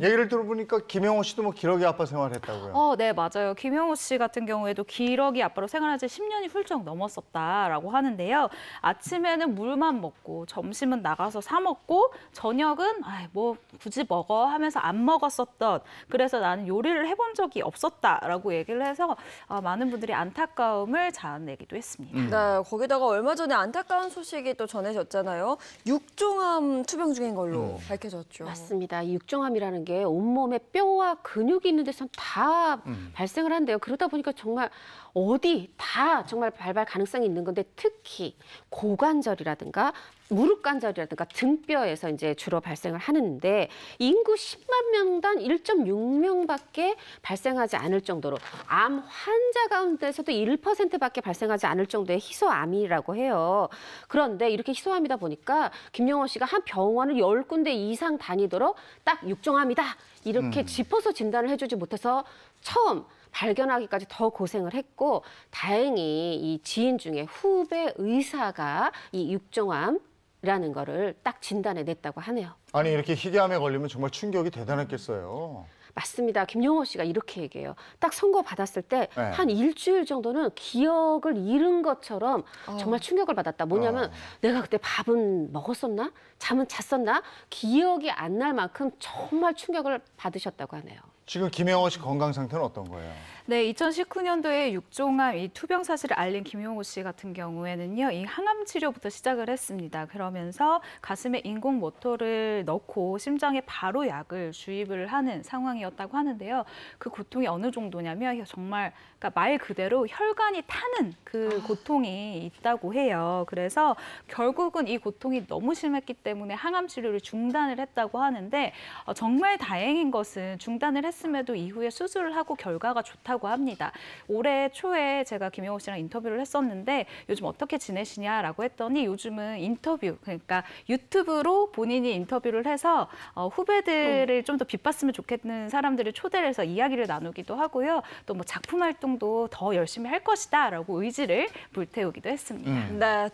얘기를 들어보니까 김영호 씨도 뭐 기러기 아빠 생활했다고요. 어, 네, 맞아요. 김영호 씨 같은 경우에도 기러기 아빠로 생활한 지 10년이 훌쩍 넘었었다라고 하는데요. 아침에는 물만 먹고 점심은 나가서 사 먹고 저녁은 아이, 뭐 굳이 먹어 하면서 안 먹었었던 그래서 나는 요리를 해본 적이 없었다라고 얘기를 해서 아, 많은 분들이 안타까움을 자아내기도 했습니다. 음. 네, 거기다가 얼마 전에 안타까운 소식이 또 전해졌잖아요. 육종암 투병 중인 걸로 음. 밝혀졌죠. 맞습니다. 육종암이라는 만약 온몸에 뼈와 근육이 있는 데선 다 음. 발생을 한대요. 그러다 보니까 정말 어디 다 정말 발발 가능성이 있는 건데 특히 고관절이라든가 무릎 관절이라든가 등뼈에서 이제 주로 발생을 하는데 인구 10만 명당 1.6명밖에 발생하지 않을 정도로 암 환자 가운데서도 1%밖에 발생하지 않을 정도의 희소암이라고 해요. 그런데 이렇게 희소암이다 보니까 김영호 씨가 한 병원을 10군데 이상 다니도록 딱 육종암이다 이렇게 음. 짚어서 진단을 해주지 못해서 처음 발견하기까지 더 고생을 했고 다행히 이 지인 중에 후배 의사가 이 육종암 라는 거를 딱 진단해 냈다고 하네요. 아니 이렇게 희귀암에 걸리면 정말 충격이 대단했겠어요. 맞습니다. 김용호 씨가 이렇게 얘기해요. 딱 선거 받았을 때한 네. 일주일 정도는 기억을 잃은 것처럼 어. 정말 충격을 받았다. 뭐냐면 어. 내가 그때 밥은 먹었었나? 잠은 잤었나? 기억이 안 날 만큼 정말 충격을 받으셨다고 하네요. 지금 김영호 씨 건강 상태는 어떤 거예요? 네, 2019년도에 육종암 이 투병 사실을 알린 김용호 씨 같은 경우에는요, 이 항암 치료부터 시작을 했습니다. 그러면서 가슴에 인공 모터를 넣고 심장에 바로 약을 주입을 하는 상황이 었 고통이었다고 하는데요. 그 고통이 어느 정도냐면 정말 그러니까 말 그대로 혈관이 타는 그 아. 고통이 있다고 해요. 그래서 결국은 이 고통이 너무 심했기 때문에 항암 치료를 중단을 했다고 하는데 어, 정말 다행인 것은 중단을 했음에도 이후에 수술을 하고 결과가 좋다고 합니다. 올해 초에 제가 김영호 씨랑 인터뷰를 했었는데 요즘 어떻게 지내시냐라고 했더니 요즘은 인터뷰 그러니까 유튜브로 본인이 인터뷰를 해서 어, 후배들을 음. 좀더 빗봤으면 좋겠는 사람들을 초대를 해서 이야기를 나누기도 하고요. 또 뭐 작품 활동도 더 열심히 할 것이다라고 의지를 불태우기도 했습니다. 음. 네.